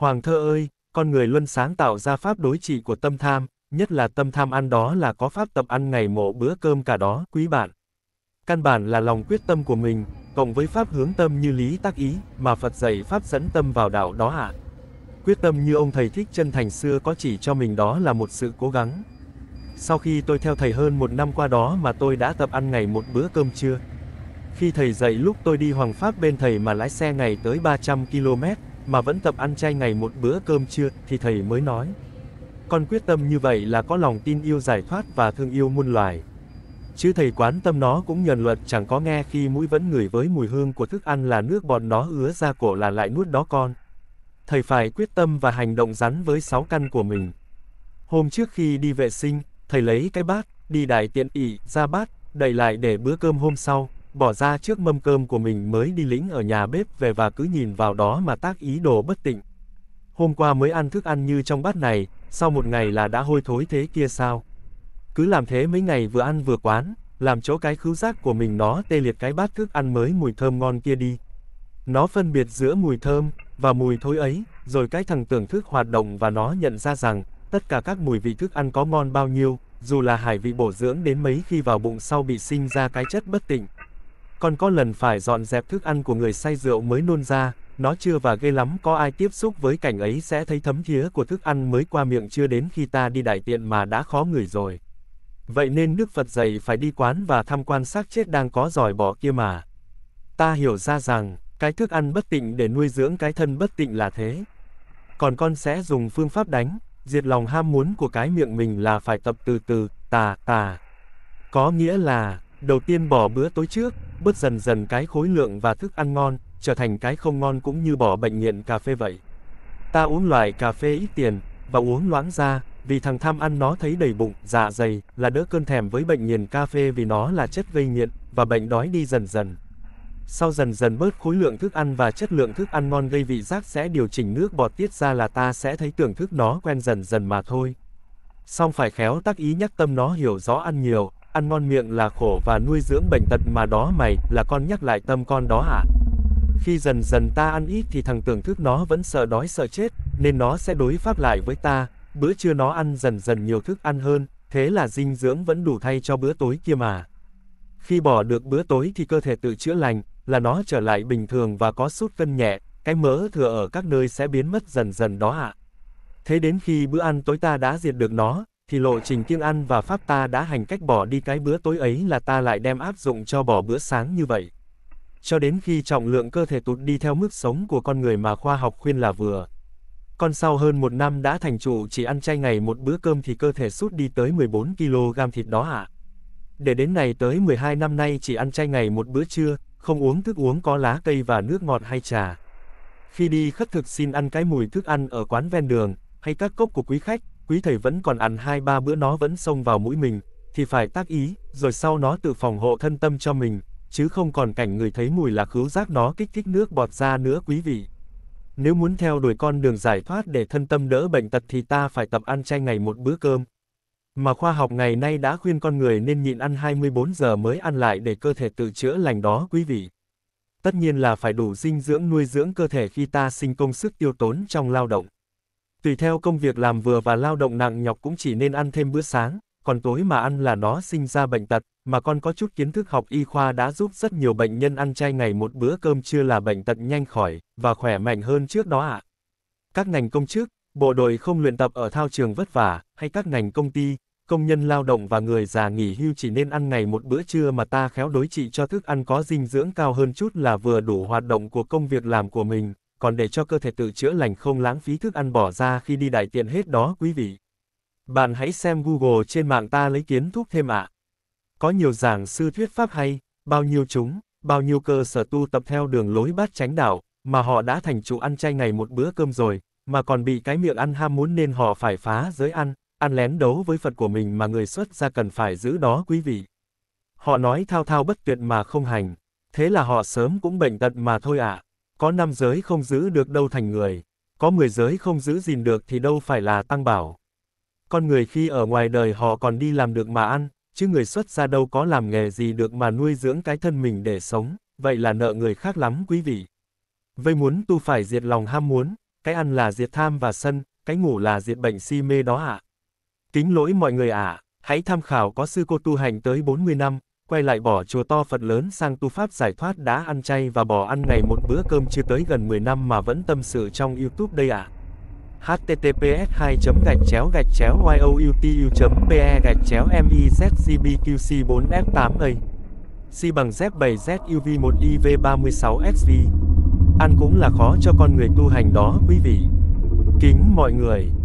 Hoàng thơ ơi, con người luôn sáng tạo ra pháp đối trị của tâm tham, nhất là tâm tham ăn đó là có pháp tập ăn ngày mộ bữa cơm cả đó, quý bạn. Căn bản là lòng quyết tâm của mình, cộng với pháp hướng tâm như lý tác ý, mà Phật dạy pháp dẫn tâm vào đạo đó ạ. À. Quyết tâm như ông thầy thích chân thành xưa có chỉ cho mình đó là một sự cố gắng. Sau khi tôi theo thầy hơn một năm qua đó mà tôi đã tập ăn ngày một bữa cơm trưa. Khi thầy dạy lúc tôi đi Hoàng Pháp bên thầy mà lái xe ngày tới 300 km, mà vẫn tập ăn chay ngày một bữa cơm trưa, thì thầy mới nói. Con quyết tâm như vậy là có lòng tin yêu giải thoát và thương yêu muôn loài. Chứ thầy quán tâm nó cũng nhận luật chẳng có nghe khi mũi vẫn ngửi với mùi hương của thức ăn là nước bọt nó ứa ra cổ là lại nuốt đó con. Thầy phải quyết tâm và hành động rắn với sáu căn của mình. Hôm trước khi đi vệ sinh, thầy lấy cái bát, đi đại tiện ỉ, ra bát, đậy lại để bữa cơm hôm sau, bỏ ra trước mâm cơm của mình mới đi lĩnh ở nhà bếp về và cứ nhìn vào đó mà tác ý đồ bất tịnh. Hôm qua mới ăn thức ăn như trong bát này, sau một ngày là đã hôi thối thế kia sao? Cứ làm thế mấy ngày vừa ăn vừa quán, làm chỗ cái khứu giác của mình nó tê liệt cái bát thức ăn mới mùi thơm ngon kia đi. Nó phân biệt giữa mùi thơm và mùi thối ấy, rồi cái thằng tưởng thức hoạt động và nó nhận ra rằng, tất cả các mùi vị thức ăn có ngon bao nhiêu, dù là hải vị bổ dưỡng đến mấy khi vào bụng sau bị sinh ra cái chất bất tỉnh, còn có lần phải dọn dẹp thức ăn của người say rượu mới nôn ra, nó chưa và ghê lắm có ai tiếp xúc với cảnh ấy sẽ thấy thấm thía của thức ăn mới qua miệng chưa đến khi ta đi đại tiện mà đã khó người rồi. Vậy nên Đức Phật dạy phải đi quán và tham quan xác chết đang có giỏi bỏ kia mà. Ta hiểu ra rằng, cái thức ăn bất tịnh để nuôi dưỡng cái thân bất tịnh là thế. Còn con sẽ dùng phương pháp đánh, diệt lòng ham muốn của cái miệng mình là phải tập từ từ, tà, tà. Có nghĩa là, đầu tiên bỏ bữa tối trước, bớt dần dần cái khối lượng và thức ăn ngon, trở thành cái không ngon cũng như bỏ bệnh nghiện cà phê vậy. Ta uống loại cà phê ít tiền, và uống loãng ra, vì thằng tham ăn nó thấy đầy bụng, dạ dày, là đỡ cơn thèm với bệnh nghiện cà phê vì nó là chất gây nghiện, và bệnh đói đi dần dần. Sau dần dần bớt khối lượng thức ăn và chất lượng thức ăn ngon gây vị giác sẽ điều chỉnh nước bọt tiết ra là ta sẽ thấy tưởng thức nó quen dần dần mà thôi. Song phải khéo tác ý nhắc tâm nó hiểu rõ ăn nhiều, ăn ngon miệng là khổ và nuôi dưỡng bệnh tật mà đó mày là con nhắc lại tâm con đó hả? À? Khi dần dần ta ăn ít thì thằng tưởng thức nó vẫn sợ đói sợ chết, nên nó sẽ đối pháp lại với ta, bữa trưa nó ăn dần dần nhiều thức ăn hơn, thế là dinh dưỡng vẫn đủ thay cho bữa tối kia mà. Khi bỏ được bữa tối thì cơ thể tự chữa lành, là nó trở lại bình thường và có sút cân nhẹ, cái mỡ thừa ở các nơi sẽ biến mất dần dần đó ạ. À. Thế đến khi bữa ăn tối ta đã diệt được nó, thì lộ trình kiêng ăn và pháp ta đã hành cách bỏ đi cái bữa tối ấy là ta lại đem áp dụng cho bỏ bữa sáng như vậy. Cho đến khi trọng lượng cơ thể tụt đi theo mức sống của con người mà khoa học khuyên là vừa. Con sau hơn một năm đã thành trụ chỉ ăn chay ngày một bữa cơm thì cơ thể sút đi tới 14kg thịt đó ạ. À. Để đến này tới 12 năm nay chỉ ăn chay ngày một bữa trưa, không uống thức uống có lá cây và nước ngọt hay trà. Khi đi khất thực xin ăn cái mùi thức ăn ở quán ven đường, hay các cốc của quý khách, quý thầy vẫn còn ăn hai ba bữa nó vẫn xông vào mũi mình, thì phải tác ý, rồi sau nó tự phòng hộ thân tâm cho mình, chứ không còn cảnh người thấy mùi là khứu giác nó kích thích nước bọt ra nữa quý vị. Nếu muốn theo đuổi con đường giải thoát để thân tâm đỡ bệnh tật thì ta phải tập ăn chay ngày một bữa cơm. Mà khoa học ngày nay đã khuyên con người nên nhịn ăn 24 giờ mới ăn lại để cơ thể tự chữa lành đó quý vị. Tất nhiên là phải đủ dinh dưỡng nuôi dưỡng cơ thể khi ta sinh công sức tiêu tốn trong lao động. Tùy theo công việc làm vừa và lao động nặng nhọc cũng chỉ nên ăn thêm bữa sáng, còn tối mà ăn là nó sinh ra bệnh tật, mà con có chút kiến thức học y khoa đã giúp rất nhiều bệnh nhân ăn chay ngày một bữa cơm chưa là bệnh tật nhanh khỏi, và khỏe mạnh hơn trước đó ạ. À. Các ngành công chức, bộ đội không luyện tập ở thao trường vất vả, hay các ngành công ty, công nhân lao động và người già nghỉ hưu chỉ nên ăn ngày một bữa trưa mà ta khéo đối trị cho thức ăn có dinh dưỡng cao hơn chút là vừa đủ hoạt động của công việc làm của mình, còn để cho cơ thể tự chữa lành không lãng phí thức ăn bỏ ra khi đi đại tiện hết đó quý vị. Bạn hãy xem Google trên mạng ta lấy kiến thuốc thêm ạ. Có nhiều giảng sư thuyết pháp hay, bao nhiêu chúng, bao nhiêu cơ sở tu tập theo đường lối bát chánh đạo, mà họ đã thành chủ ăn chay ngày một bữa cơm rồi, mà còn bị cái miệng ăn ham muốn nên họ phải phá giới ăn, ăn lén đấu với Phật của mình mà người xuất gia cần phải giữ đó quý vị. Họ nói thao thao bất tuyệt mà không hành, thế là họ sớm cũng bệnh tật mà thôi ạ. À có năm giới không giữ được đâu thành người, có 10 giới không giữ gìn được thì đâu phải là tăng bảo. Con người khi ở ngoài đời họ còn đi làm được mà ăn, chứ người xuất gia đâu có làm nghề gì được mà nuôi dưỡng cái thân mình để sống, vậy là nợ người khác lắm quý vị. Vây muốn tu phải diệt lòng ham muốn, cái ăn là diệt tham và sân, cái ngủ là diệt bệnh si mê đó ạ. À. Kính lỗi mọi người ạ, à, hãy tham khảo có sư cô tu hành tới 40 năm, quay lại bỏ chùa to Phật lớn sang tu pháp giải thoát đã ăn chay và bỏ ăn ngày một bữa cơm chưa tới gần 10 năm mà vẫn tâm sự trong YouTube đây ạ. À. https 2 gạch chéo gạch chéo youtu be gạch chéo mizgbqc 4 f 8 a C bằng Z7 ZUV 1 IV36 SV. Ăn cũng là khó cho con người tu hành đó quý vị. Kính mọi người.